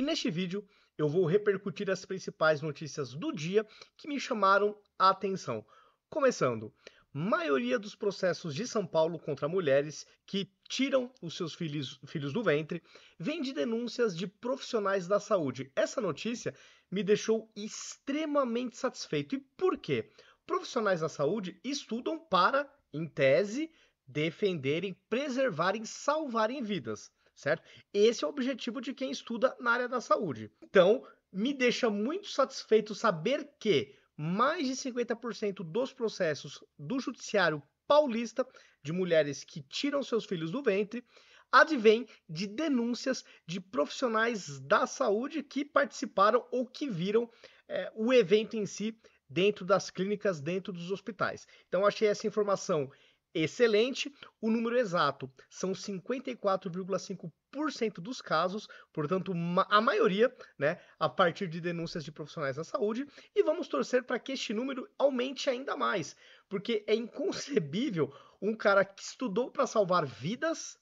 E neste vídeo eu vou repercutir as principais notícias do dia que me chamaram a atenção. Começando, maioria dos processos de São Paulo contra mulheres que tiram os seus filhos, filhos do ventre vem de denúncias de profissionais da saúde. Essa notícia me deixou extremamente satisfeito. E por quê? Profissionais da saúde estudam para, em tese, defenderem, preservarem, salvarem vidas certo? Esse é o objetivo de quem estuda na área da saúde. Então, me deixa muito satisfeito saber que mais de 50% dos processos do judiciário paulista de mulheres que tiram seus filhos do ventre advém de denúncias de profissionais da saúde que participaram ou que viram é, o evento em si dentro das clínicas, dentro dos hospitais. Então, achei essa informação excelente o número exato. São 54,5% dos casos, portanto, a maioria, né, a partir de denúncias de profissionais da saúde, e vamos torcer para que este número aumente ainda mais, porque é inconcebível um cara que estudou para salvar vidas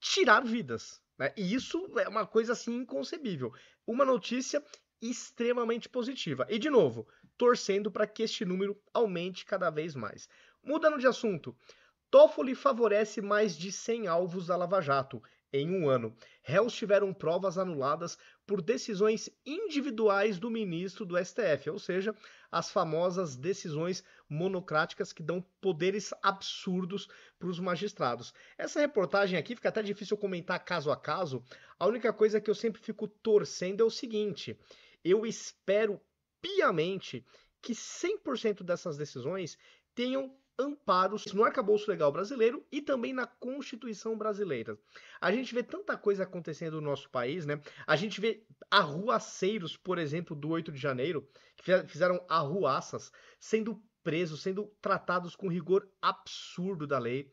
tirar vidas. Né? E isso é uma coisa assim inconcebível. Uma notícia extremamente positiva. E de novo, torcendo para que este número aumente cada vez mais. Mudando de assunto, Toffoli favorece mais de 100 alvos da Lava Jato em um ano. Réus tiveram provas anuladas por decisões individuais do ministro do STF, ou seja, as famosas decisões monocráticas que dão poderes absurdos para os magistrados. Essa reportagem aqui fica até difícil comentar caso a caso. A única coisa que eu sempre fico torcendo é o seguinte: eu espero piamente que 100% dessas decisões tenham amparos no arcabouço legal brasileiro e também na Constituição brasileira. A gente vê tanta coisa acontecendo no nosso país, né? A gente vê arruaceiros, por exemplo, do 8 de janeiro, que fizeram arruaças, sendo presos, sendo tratados com rigor absurdo da lei.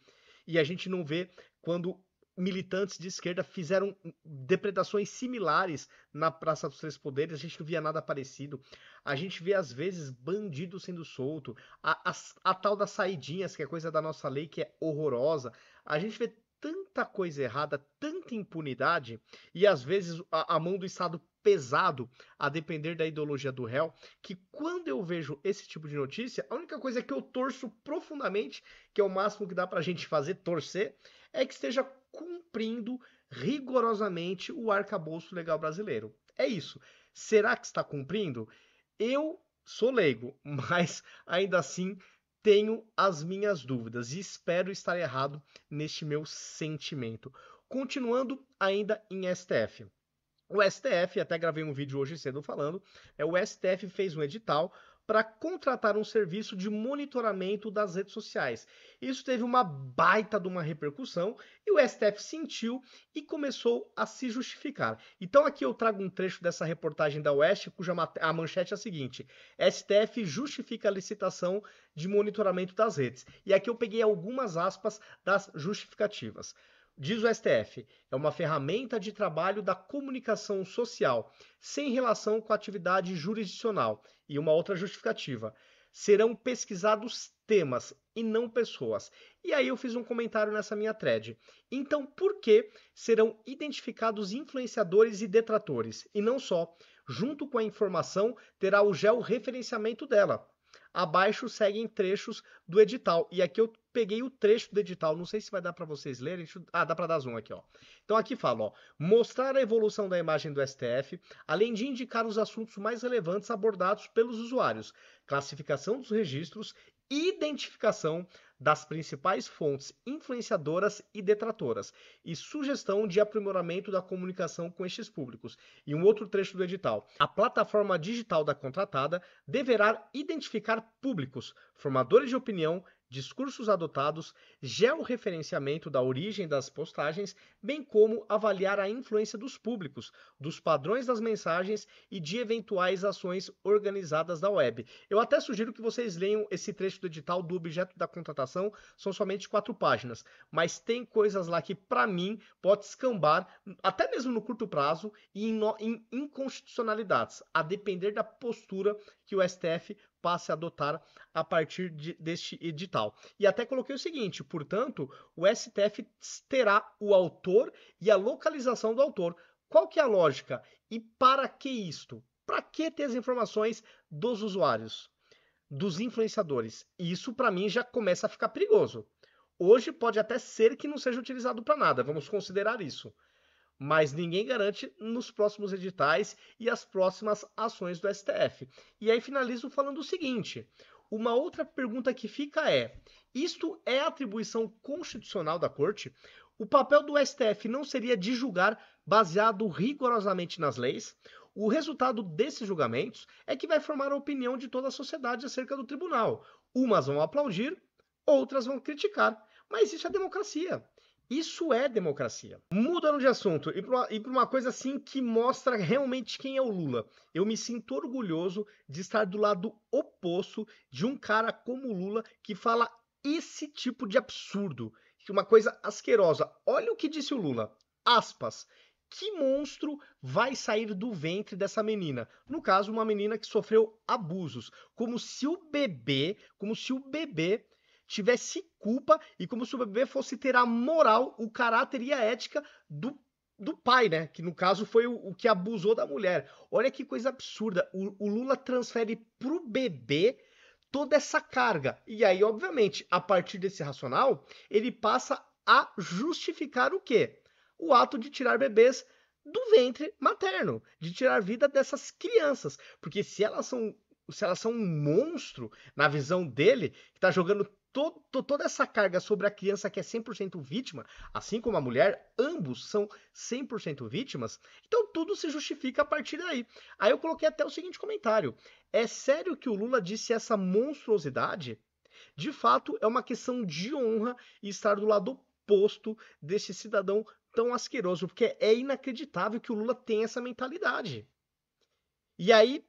E a gente não vê quando militantes de esquerda fizeram depredações similares na Praça dos Três Poderes, a gente não via nada parecido. A gente vê, às vezes, bandido sendo solto, a, a, a tal das saidinhas, que é coisa da nossa lei, que é horrorosa. A gente vê tanta coisa errada, tanta impunidade, e às vezes a, a mão do Estado pesado, a depender da ideologia do réu, que quando eu vejo esse tipo de notícia, a única coisa que eu torço profundamente, que é o máximo que dá pra gente fazer, torcer, é que esteja cumprindo rigorosamente o arcabouço legal brasileiro. É isso. Será que está cumprindo? Eu sou leigo, mas ainda assim tenho as minhas dúvidas e espero estar errado neste meu sentimento. Continuando ainda em STF. O STF, até gravei um vídeo hoje cedo falando, é, o STF fez um edital para contratar um serviço de monitoramento das redes sociais. Isso teve uma baita de uma repercussão e o STF sentiu e começou a se justificar. Então aqui eu trago um trecho dessa reportagem da Oeste, cuja a manchete é a seguinte: STF justifica a licitação de monitoramento das redes. E aqui eu peguei algumas aspas das justificativas. Diz o STF, é uma ferramenta de trabalho da comunicação social, sem relação com a atividade jurisdicional. E uma outra justificativa. Serão pesquisados temas e não pessoas. E aí eu fiz um comentário nessa minha thread. Então, por que serão identificados influenciadores e detratores? E não só. Junto com a informação, terá o georreferenciamento dela. Abaixo seguem trechos do edital. E aqui eu peguei o trecho do edital, não sei se vai dar para vocês lerem. Eu... Ah, dá para dar zoom aqui, ó. Então aqui fala, ó, mostrar a evolução da imagem do STF, além de indicar os assuntos mais relevantes abordados pelos usuários, classificação dos registros, identificação das principais fontes influenciadoras e detratoras e sugestão de aprimoramento da comunicação com estes públicos. E um outro trecho do edital: a plataforma digital da contratada deverá identificar públicos, formadores de opinião discursos adotados, georreferenciamento da origem das postagens, bem como avaliar a influência dos públicos, dos padrões das mensagens e de eventuais ações organizadas da web. Eu até sugiro que vocês leiam esse trecho do edital do objeto da contratação, são somente quatro páginas, mas tem coisas lá que, para mim, pode escambar, até mesmo no curto prazo, em, no, em inconstitucionalidades, a depender da postura que o STF passe a adotar a partir de, deste edital. E até coloquei o seguinte: portanto, o STF terá o autor e a localização do autor. Qual que é a lógica? E para que isto? Para que ter as informações dos usuários, dos influenciadores? Isso para mim já começa a ficar perigoso. Hoje pode até ser que não seja utilizado para nada, vamos considerar isso mas ninguém garante nos próximos editais e as próximas ações do STF. E aí finalizo falando o seguinte: uma outra pergunta que fica é: isto é atribuição constitucional da Corte? O papel do STF não seria de julgar baseado rigorosamente nas leis? O resultado desses julgamentos é que vai formar a opinião de toda a sociedade acerca do tribunal. Umas vão aplaudir, outras vão criticar. Mas isso é democracia. Isso é democracia. Mudando de assunto, e para uma coisa assim que mostra realmente quem é o Lula. Eu me sinto orgulhoso de estar do lado oposto de um cara como o Lula que fala esse tipo de absurdo, é uma coisa asquerosa. Olha o que disse o Lula. Aspas. Que monstro vai sair do ventre dessa menina? No caso, uma menina que sofreu abusos, como se o bebê, como se o bebê tivesse culpa e como se o bebê fosse ter a moral, o caráter e a ética do do pai, né? Que no caso foi o, o, que abusou da mulher. Olha que coisa absurda. O, o, Lula transfere pro bebê toda essa carga. E aí, obviamente, a partir desse racional, ele passa a justificar o quê? O ato de tirar bebês do ventre materno, de tirar vida dessas crianças. Porque se elas são. Se elas são um monstro, na visão dele, que tá jogando toda essa carga sobre a criança que é 100% vítima, assim como a mulher, ambos são 100% vítimas, então tudo se justifica a partir daí. Aí eu coloquei até o seguinte comentário: é sério que o Lula disse essa monstruosidade? De fato, é uma questão de honra estar do lado oposto desse cidadão tão asqueroso, porque é inacreditável que o Lula tenha essa mentalidade. E aí,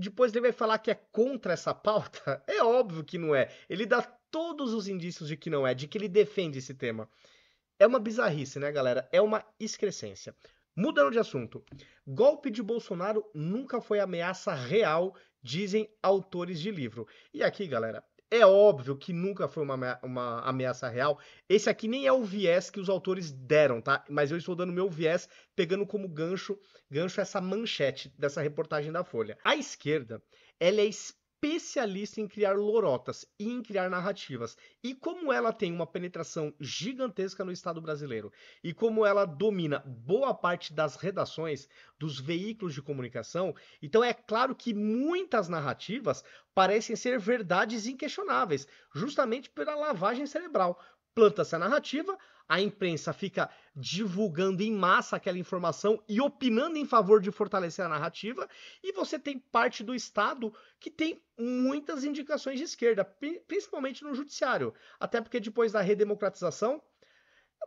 depois ele vai falar que é contra essa pauta? É óbvio que não é. Ele dá todos os indícios de que não é, de que ele defende esse tema. É uma bizarrice, né, galera? É uma excrescência. Mudando de assunto. Golpe de Bolsonaro nunca foi ameaça real, dizem autores de livro. E aqui, galera, é óbvio que nunca foi uma, uma ameaça real. Esse aqui nem é o viés que os autores deram, tá? Mas eu estou dando meu viés, pegando como gancho, gancho essa manchete dessa reportagem da Folha. A esquerda, ela é especialista em criar lorotas e em criar narrativas. E como ela tem uma penetração gigantesca no Estado brasileiro e como ela domina boa parte das redações dos veículos de comunicação, então é claro que muitas narrativas parecem ser verdades inquestionáveis, justamente pela lavagem cerebral planta essa narrativa, a imprensa fica divulgando em massa aquela informação e opinando em favor de fortalecer a narrativa, e você tem parte do Estado que tem muitas indicações de esquerda, principalmente no judiciário. Até porque depois da redemocratização,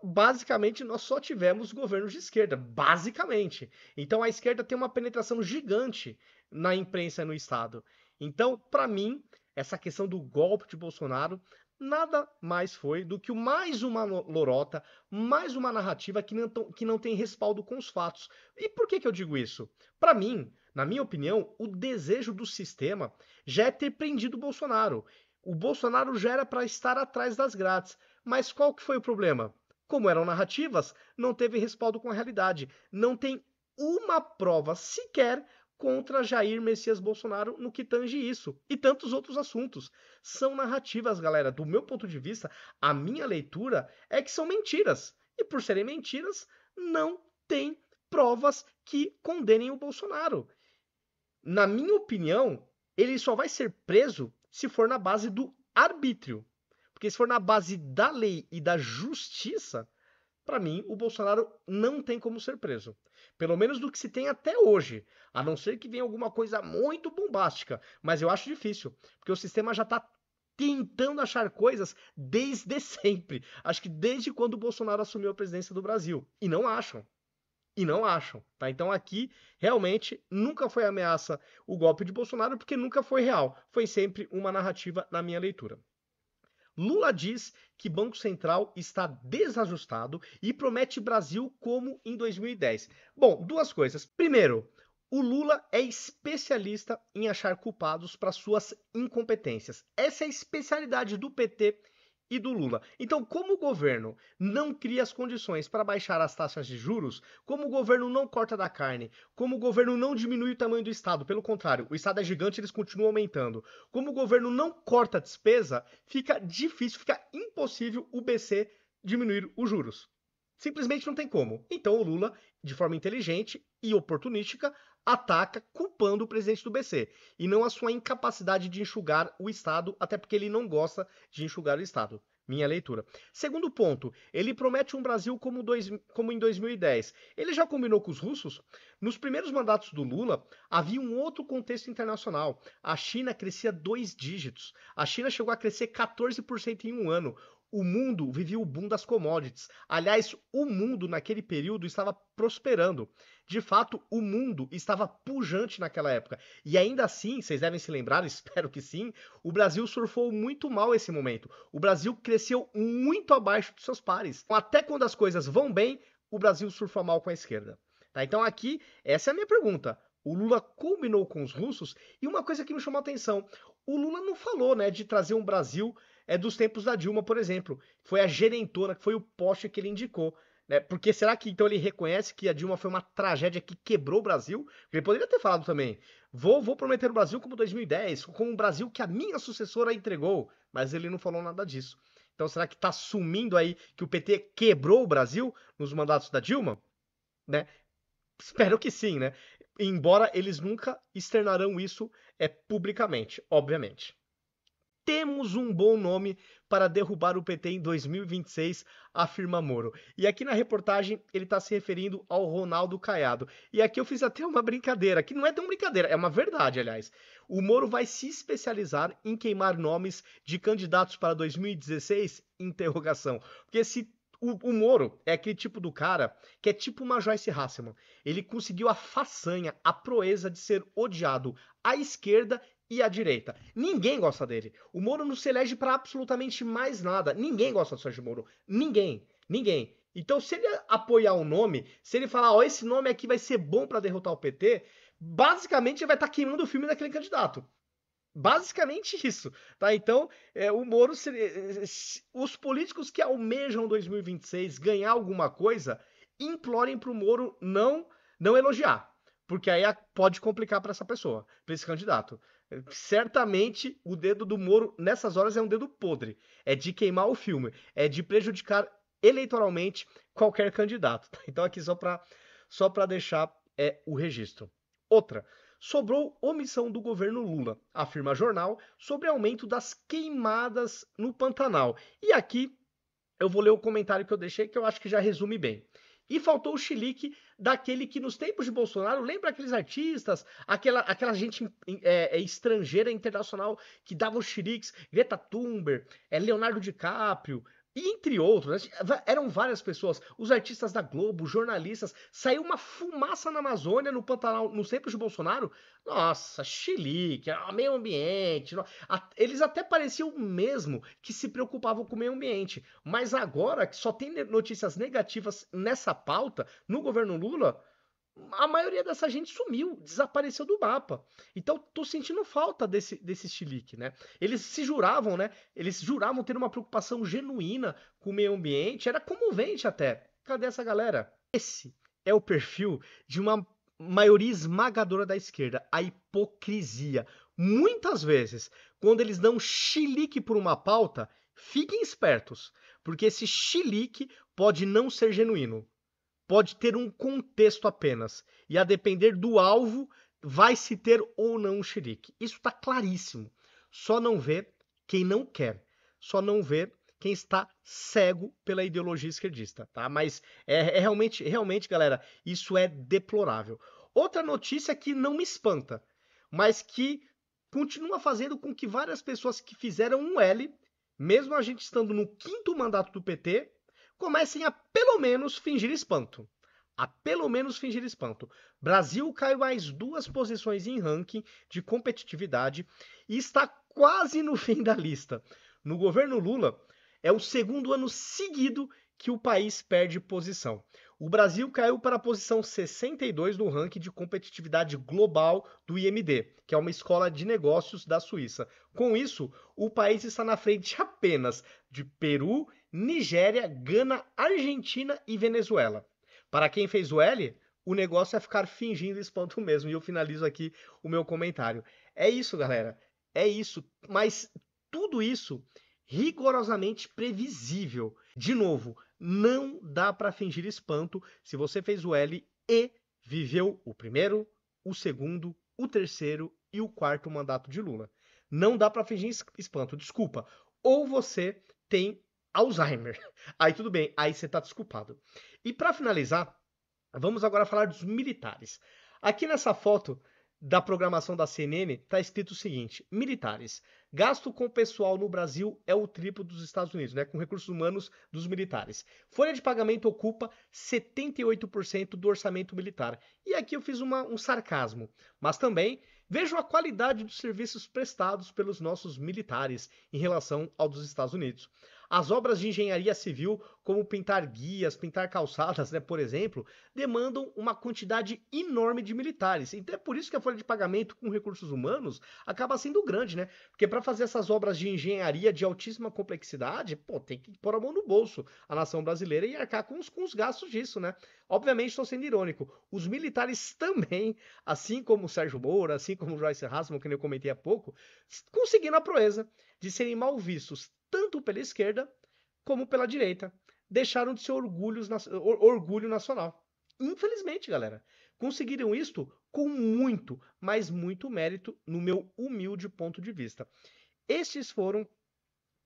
basicamente nós só tivemos governos de esquerda, basicamente. Então a esquerda tem uma penetração gigante na imprensa e no Estado. Então, para mim, essa questão do golpe de Bolsonaro nada mais foi do que mais uma lorota, mais uma narrativa que não, que não tem respaldo com os fatos. E por que, que eu digo isso? Para mim, na minha opinião, o desejo do sistema já é ter prendido o Bolsonaro. O Bolsonaro já era para estar atrás das grades. Mas qual que foi o problema? Como eram narrativas, não teve respaldo com a realidade. Não tem uma prova sequer contra Jair Messias Bolsonaro no que tange isso e tantos outros assuntos. São narrativas, galera. Do meu ponto de vista, a minha leitura é que são mentiras. E por serem mentiras, não tem provas que condenem o Bolsonaro. Na minha opinião, ele só vai ser preso se for na base do arbítrio. Porque se for na base da lei e da justiça, para mim, o Bolsonaro não tem como ser preso. Pelo menos do que se tem até hoje. A não ser que venha alguma coisa muito bombástica. Mas eu acho difícil, porque o sistema já está tentando achar coisas desde sempre. Acho que desde quando o Bolsonaro assumiu a presidência do Brasil. E não acham. E não acham, tá? Então aqui realmente nunca foi ameaça o golpe de Bolsonaro, porque nunca foi real. Foi sempre uma narrativa na minha leitura. Lula diz que Banco Central está desajustado e promete Brasil como em 2010. Bom, duas coisas. Primeiro, o Lula é especialista em achar culpados para suas incompetências. Essa é a especialidade do PT e do Lula. Então, como o governo não cria as condições para baixar as taxas de juros, como o governo não corta da carne, como o governo não diminui o tamanho do Estado, pelo contrário, o Estado é gigante, eles continuam aumentando. Como o governo não corta a despesa, fica difícil, fica impossível o BC diminuir os juros. Simplesmente não tem como. Então o Lula, de forma inteligente e oportunística, ataca culpando o presidente do BC e não a sua incapacidade de enxugar o Estado, até porque ele não gosta de enxugar o Estado. Minha leitura. Segundo ponto, ele promete um Brasil como, dois, como em 2010. Ele já combinou com os russos? Nos primeiros mandatos do Lula, havia um outro contexto internacional. A China crescia dois dígitos. A China chegou a crescer 14% em um ano o mundo vivia o boom das commodities. Aliás, o mundo naquele período estava prosperando. De fato, o mundo estava pujante naquela época. E ainda assim, vocês devem se lembrar, espero que sim, o Brasil surfou muito mal esse momento. O Brasil cresceu muito abaixo dos seus pares. Então, até quando as coisas vão bem, o Brasil surfa mal com a esquerda. Tá, então aqui, essa é a minha pergunta. O Lula combinou com os russos e uma coisa que me chamou a atenção, o Lula não falou, né, de trazer um Brasil é dos tempos da Dilma, por exemplo. Foi a gerentona, que foi o poste que ele indicou. Né? Porque será que então ele reconhece que a Dilma foi uma tragédia que quebrou o Brasil? Ele poderia ter falado também: vou, vou prometer o Brasil como 2010, como o Brasil que a minha sucessora entregou. Mas ele não falou nada disso. Então será que está assumindo aí que o PT quebrou o Brasil nos mandatos da Dilma? Né? Espero que sim, né? Embora eles nunca externarão isso é, publicamente, obviamente temos um bom nome para derrubar o PT em 2026, afirma Moro. E aqui na reportagem ele está se referindo ao Ronaldo Caiado. E aqui eu fiz até uma brincadeira, que não é tão brincadeira, é uma verdade, aliás. O Moro vai se especializar em queimar nomes de candidatos para 2016? Interrogação. Porque se o, o, Moro é aquele tipo do cara que é tipo uma Joyce Hasselman. Ele conseguiu a façanha, a proeza de ser odiado à esquerda e a direita. Ninguém gosta dele. O Moro não se elege para absolutamente mais nada. Ninguém gosta do Sérgio Moro. Ninguém. Ninguém. Então, se ele apoiar um nome, se ele falar, ó, oh, esse nome aqui vai ser bom para derrotar o PT, basicamente ele vai estar tá queimando o filme daquele candidato. Basicamente isso, tá? Então, é, o Moro, se, é, é, se, os políticos que almejam 2026 ganhar alguma coisa, implorem pro Moro não, não elogiar, porque aí pode complicar para essa pessoa, para esse candidato. Certamente o dedo do Moro nessas horas é um dedo podre. É de queimar o filme, é de prejudicar eleitoralmente qualquer candidato. Então aqui só para só para deixar é o registro. Outra, sobrou omissão do governo Lula, afirma jornal, sobre aumento das queimadas no Pantanal. E aqui eu vou ler o comentário que eu deixei que eu acho que já resume bem. E faltou o chilique daquele que, nos tempos de Bolsonaro, lembra aqueles artistas, aquela, aquela gente é, é, estrangeira, internacional, que dava os chiliques, Greta Thunberg, é, Leonardo DiCaprio, e entre outros, assim, eram várias pessoas, os artistas da Globo, jornalistas, saiu uma fumaça na Amazônia, no Pantanal, nos tempos de Bolsonaro. Nossa, chilique, ah, meio ambiente. Eles até pareciam mesmo que se preocupavam com o meio ambiente. Mas agora que só tem notícias negativas nessa pauta, no governo Lula, a maioria dessa gente sumiu, desapareceu do mapa. Então tô sentindo falta desse desse chilique, né? Eles se juravam, né? Eles juravam ter uma preocupação genuína com o meio ambiente, era comovente até. Cadê essa galera? Esse é o perfil de uma maioria esmagadora da esquerda, a hipocrisia. Muitas vezes, quando eles dão chilique por uma pauta, fiquem espertos, porque esse chilique pode não ser genuíno pode ter um contexto apenas. E a depender do alvo, vai se ter ou não um xerique. Isso está claríssimo. Só não vê quem não quer. Só não vê quem está cego pela ideologia esquerdista, tá? Mas é, é realmente, realmente, galera, isso é deplorável. Outra notícia que não me espanta, mas que continua fazendo com que várias pessoas que fizeram um L, mesmo a gente estando no quinto mandato do PT, comecem a pelo menos fingir espanto. A pelo menos fingir espanto. Brasil caiu mais duas posições em ranking de competitividade e está quase no fim da lista. No governo Lula, é o segundo ano seguido que o país perde posição. O Brasil caiu para a posição 62 no ranking de competitividade global do IMD, que é uma escola de negócios da Suíça. Com isso, o país está na frente apenas de Peru Nigéria, Gana, Argentina e Venezuela. Para quem fez o L, o negócio é ficar fingindo espanto mesmo. E eu finalizo aqui o meu comentário. É isso, galera. É isso. Mas tudo isso rigorosamente previsível. De novo, não dá para fingir espanto se você fez o L e viveu o primeiro, o segundo, o terceiro e o quarto mandato de Lula. Não dá para fingir espanto, desculpa. Ou você tem Alzheimer. Aí tudo bem, aí você está desculpado. E para finalizar, vamos agora falar dos militares. Aqui nessa foto da programação da CNN está escrito o seguinte: militares. Gasto com pessoal no Brasil é o triplo dos Estados Unidos, né? Com recursos humanos dos militares. Folha de pagamento ocupa 78% do orçamento militar. E aqui eu fiz uma, um sarcasmo, mas também vejo a qualidade dos serviços prestados pelos nossos militares em relação aos dos Estados Unidos. As obras de engenharia civil, como pintar guias, pintar calçadas, né, por exemplo, demandam uma quantidade enorme de militares. Então é por isso que a folha de pagamento com recursos humanos acaba sendo grande, né? Porque para fazer essas obras de engenharia de altíssima complexidade, pô, tem que pôr a mão no bolso a nação brasileira e arcar com os, com os gastos disso, né? Obviamente, estou sendo irônico. Os militares também, assim como o Sérgio Moura, assim como o Joyce Hasselman, que eu comentei há pouco, conseguiram a proeza de serem mal vistos tanto pela esquerda como pela direita. Deixaram de ser orgulhos, orgulho nacional. Infelizmente, galera, conseguiram isto com muito, mas muito mérito, no meu humilde ponto de vista. Estes foram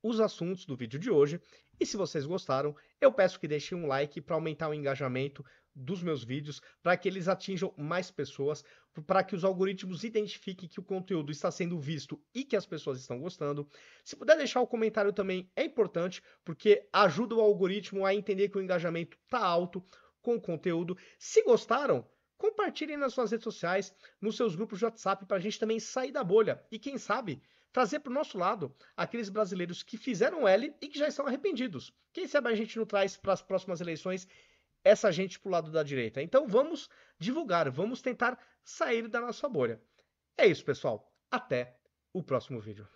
os assuntos do vídeo de hoje. E se vocês gostaram, eu peço que deixem um like para aumentar o engajamento dos meus vídeos, para que eles atinjam mais pessoas, para que os algoritmos identifiquem que o conteúdo está sendo visto e que as pessoas estão gostando. Se puder deixar o um comentário também é importante, porque ajuda o algoritmo a entender que o engajamento está alto com o conteúdo. Se gostaram, compartilhem nas suas redes sociais, nos seus grupos de WhatsApp, para a gente também sair da bolha. E quem sabe trazer para o nosso lado aqueles brasileiros que fizeram L e que já estão arrependidos. Quem sabe a gente não traz para as próximas eleições essa gente para o lado da direita. Então vamos divulgar, vamos tentar sair da nossa bolha. É isso, pessoal. Até o próximo vídeo.